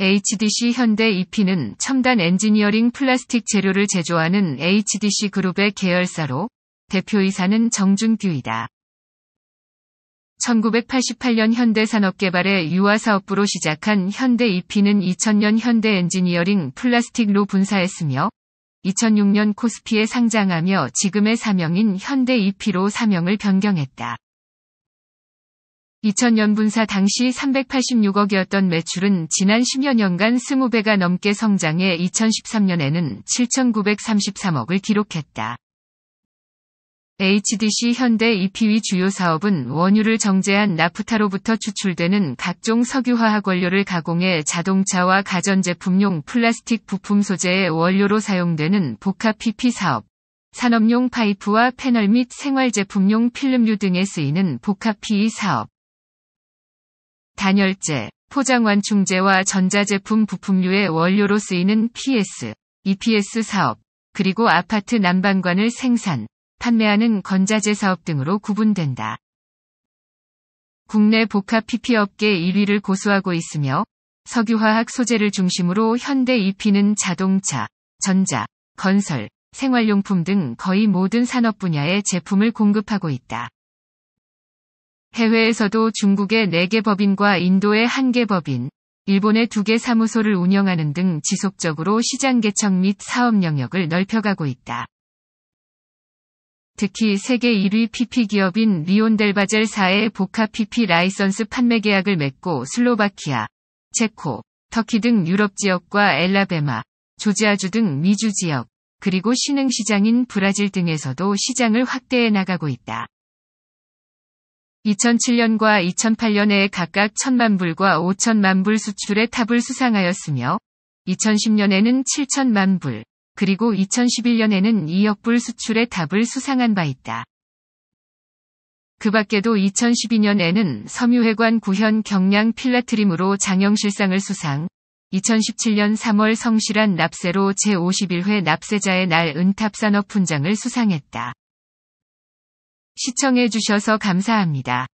HDC 현대 EP는 첨단 엔지니어링 플라스틱 재료를 제조하는 HDC 그룹의 계열사로 대표이사는 정준규이다. 1988년 현대산업개발의 유아사업부로 시작한 현대 EP는 2000년 현대 엔지니어링 플라스틱로 분사했으며 2006년 코스피에 상장하며 지금의 사명인 현대 EP로 사명을 변경했다. 2000년 분사 당시 386억이었던 매출은 지난 10여 년간 20배가 넘게 성장해 2013년에는 7,933억을 기록했다. HDC 현대 e p v 주요 사업은 원유를 정제한 나프타로부터 추출되는 각종 석유화학 원료를 가공해 자동차와 가전제품용 플라스틱 부품 소재의 원료로 사용되는 복합 PP 사업, 산업용 파이프와 패널 및 생활제품용 필름류 등에 쓰이는 복합 PE 사업, 단열재, 포장완충재와 전자제품 부품류의 원료로 쓰이는 PS, EPS 사업, 그리고 아파트 난방관을 생산, 판매하는 건자재 사업 등으로 구분된다. 국내 복합 PP 업계 1위를 고수하고 있으며 석유화학 소재를 중심으로 현대 EP는 자동차, 전자, 건설, 생활용품 등 거의 모든 산업 분야에 제품을 공급하고 있다. 해외에서도 중국의 4개 법인과 인도의 1개 법인, 일본의 2개 사무소를 운영하는 등 지속적으로 시장 개척 및 사업 영역을 넓혀가고 있다. 특히 세계 1위 PP 기업인 리온델바젤사의 복합 PP 라이선스 판매 계약을 맺고 슬로바키아, 체코, 터키 등 유럽 지역과 엘라베마, 조지아주 등 미주 지역, 그리고 신흥 시장인 브라질 등에서도 시장을 확대해 나가고 있다. 2007년과 2008년에 각각 1천만 불과 5천만 불 수출의 탑을 수상하였으며 2010년에는 7천만 불, 그리고 2011년에는 2억 불 수출의 탑을 수상한 바 있다. 그 밖에도 2012년에는 섬유회관 구현 경량 필라트림으로 장영실상을 수상, 2017년 3월 성실한 납세로 제51회 납세자의 날 은탑산업 훈장을 수상했다. 시청해주셔서 감사합니다.